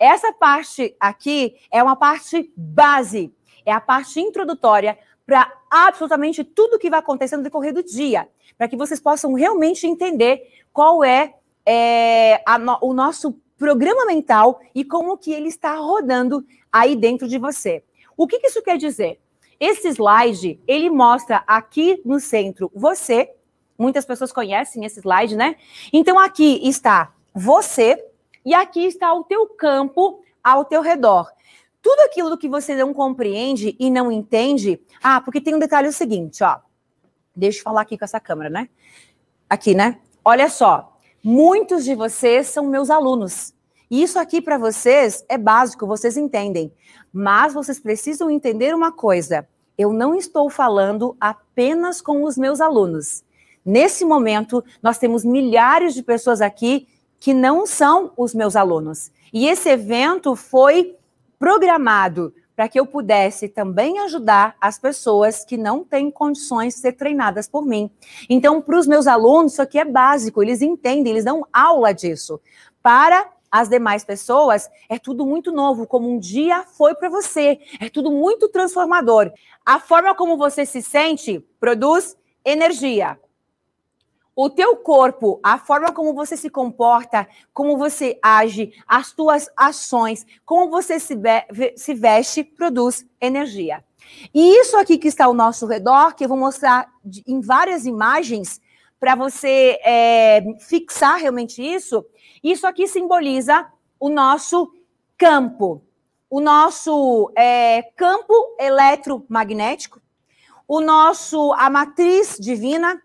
Essa parte aqui é uma parte base, é a parte introdutória para absolutamente tudo que vai acontecer no decorrer do dia, para que vocês possam realmente entender qual é, é no, o nosso programa mental e como que ele está rodando aí dentro de você. O que, que isso quer dizer? Esse slide, ele mostra aqui no centro você, muitas pessoas conhecem esse slide, né? Então aqui está você, e aqui está o teu campo ao teu redor. Tudo aquilo que você não compreende e não entende. Ah, porque tem um detalhe é o seguinte, ó. Deixa eu falar aqui com essa câmera, né? Aqui, né? Olha só. Muitos de vocês são meus alunos. E isso aqui para vocês é básico, vocês entendem. Mas vocês precisam entender uma coisa. Eu não estou falando apenas com os meus alunos. Nesse momento, nós temos milhares de pessoas aqui que não são os meus alunos. E esse evento foi programado para que eu pudesse também ajudar as pessoas que não têm condições de ser treinadas por mim. Então, para os meus alunos, isso aqui é básico, eles entendem, eles dão aula disso. Para as demais pessoas, é tudo muito novo, como um dia foi para você. É tudo muito transformador. A forma como você se sente produz energia o teu corpo, a forma como você se comporta, como você age, as tuas ações, como você se, se veste, produz energia. E isso aqui que está ao nosso redor, que eu vou mostrar em várias imagens para você é, fixar realmente isso, isso aqui simboliza o nosso campo, o nosso é, campo eletromagnético, o nosso a matriz divina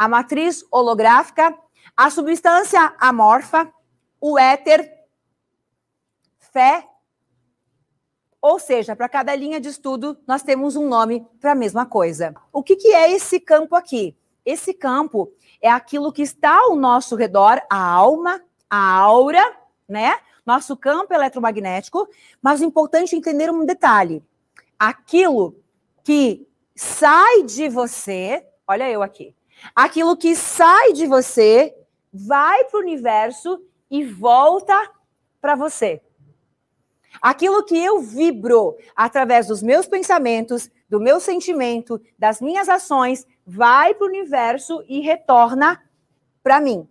a matriz holográfica, a substância amorfa, o éter, fé. Ou seja, para cada linha de estudo, nós temos um nome para a mesma coisa. O que, que é esse campo aqui? Esse campo é aquilo que está ao nosso redor, a alma, a aura, né? Nosso campo eletromagnético, mas o importante é entender um detalhe. Aquilo que sai de você, olha eu aqui, Aquilo que sai de você vai para o universo e volta para você. Aquilo que eu vibro através dos meus pensamentos, do meu sentimento, das minhas ações, vai para o universo e retorna para mim.